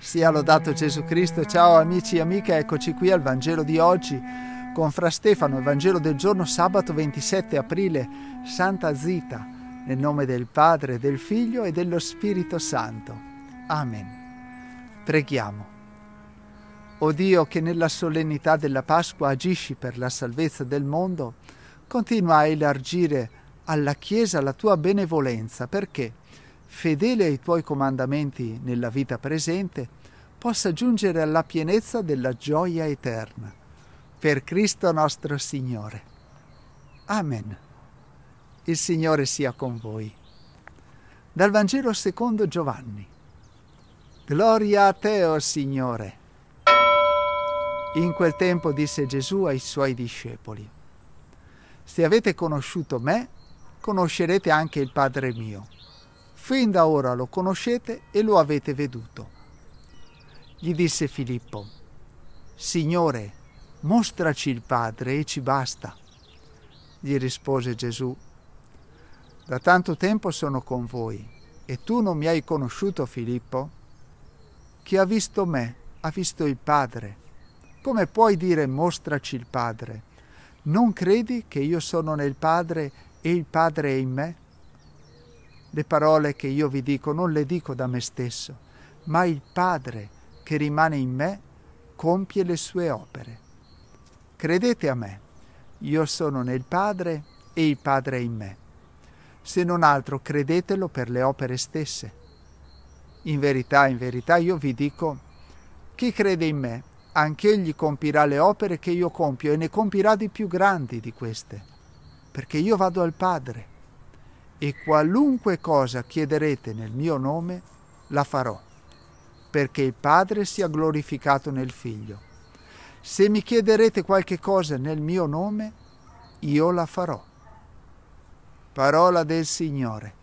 Sia lodato Gesù Cristo. Ciao amici e amiche, eccoci qui al Vangelo di oggi con Fra Stefano, il Vangelo del giorno sabato 27 aprile, Santa Zita, nel nome del Padre, del Figlio e dello Spirito Santo. Amen. Preghiamo. O Dio che nella solennità della Pasqua agisci per la salvezza del mondo, continua a elargire alla Chiesa la tua benevolenza perché fedele ai tuoi comandamenti nella vita presente, possa giungere alla pienezza della gioia eterna. Per Cristo nostro Signore. Amen. Il Signore sia con voi. Dal Vangelo secondo Giovanni. Gloria a te, o oh Signore. In quel tempo disse Gesù ai suoi discepoli, Se avete conosciuto me, conoscerete anche il Padre mio fin da ora lo conoscete e lo avete veduto. Gli disse Filippo, Signore, mostraci il Padre e ci basta. Gli rispose Gesù, Da tanto tempo sono con voi e tu non mi hai conosciuto, Filippo? Chi ha visto me ha visto il Padre. Come puoi dire mostraci il Padre? Non credi che io sono nel Padre e il Padre è in me? Le parole che io vi dico non le dico da me stesso, ma il Padre che rimane in me compie le sue opere. Credete a me, io sono nel Padre e il Padre è in me. Se non altro credetelo per le opere stesse. In verità, in verità io vi dico, chi crede in me, anch'egli compirà le opere che io compio e ne compirà di più grandi di queste, perché io vado al Padre e qualunque cosa chiederete nel mio nome la farò, perché il Padre sia glorificato nel Figlio. Se mi chiederete qualche cosa nel mio nome, io la farò. Parola del Signore.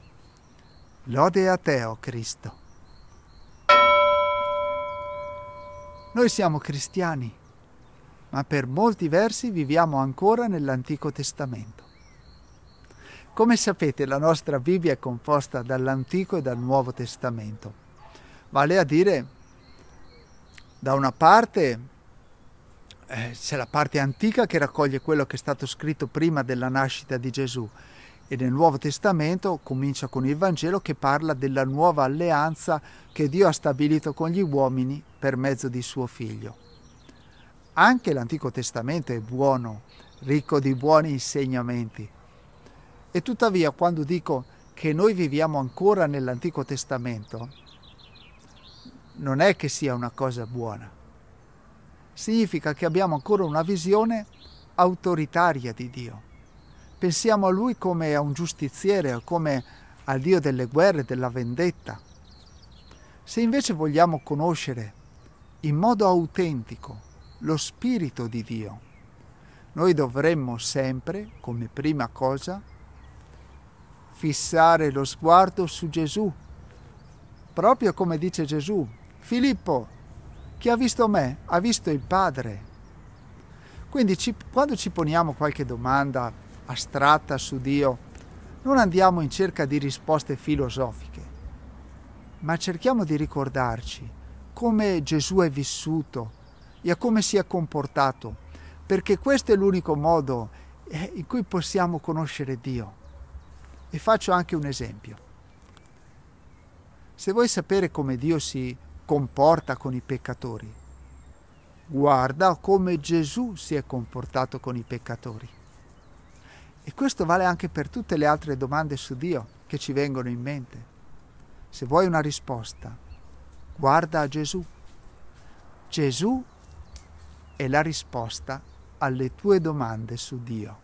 Lode a te, o oh Cristo. Noi siamo cristiani, ma per molti versi viviamo ancora nell'Antico Testamento. Come sapete la nostra Bibbia è composta dall'Antico e dal Nuovo Testamento, vale a dire da una parte eh, c'è la parte antica che raccoglie quello che è stato scritto prima della nascita di Gesù e nel Nuovo Testamento comincia con il Vangelo che parla della nuova alleanza che Dio ha stabilito con gli uomini per mezzo di suo figlio. Anche l'Antico Testamento è buono, ricco di buoni insegnamenti, e tuttavia quando dico che noi viviamo ancora nell'Antico Testamento, non è che sia una cosa buona. Significa che abbiamo ancora una visione autoritaria di Dio. Pensiamo a Lui come a un giustiziere, come al Dio delle guerre, della vendetta. Se invece vogliamo conoscere in modo autentico lo Spirito di Dio, noi dovremmo sempre, come prima cosa, fissare lo sguardo su Gesù, proprio come dice Gesù, Filippo, chi ha visto me ha visto il Padre. Quindi ci, quando ci poniamo qualche domanda astratta su Dio, non andiamo in cerca di risposte filosofiche, ma cerchiamo di ricordarci come Gesù è vissuto e a come si è comportato, perché questo è l'unico modo eh, in cui possiamo conoscere Dio. E faccio anche un esempio. Se vuoi sapere come Dio si comporta con i peccatori, guarda come Gesù si è comportato con i peccatori. E questo vale anche per tutte le altre domande su Dio che ci vengono in mente. Se vuoi una risposta, guarda a Gesù. Gesù è la risposta alle tue domande su Dio.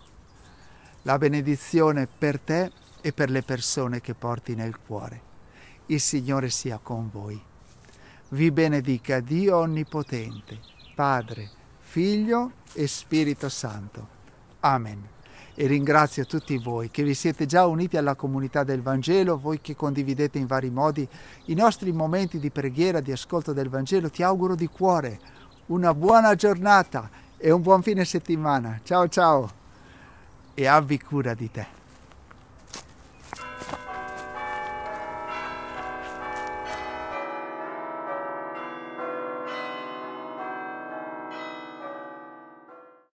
la benedizione per te e per le persone che porti nel cuore. Il Signore sia con voi. Vi benedica Dio Onnipotente, Padre, Figlio e Spirito Santo. Amen. E ringrazio tutti voi che vi siete già uniti alla comunità del Vangelo, voi che condividete in vari modi i nostri momenti di preghiera, di ascolto del Vangelo. Ti auguro di cuore una buona giornata e un buon fine settimana. Ciao ciao! e abbi cura di te.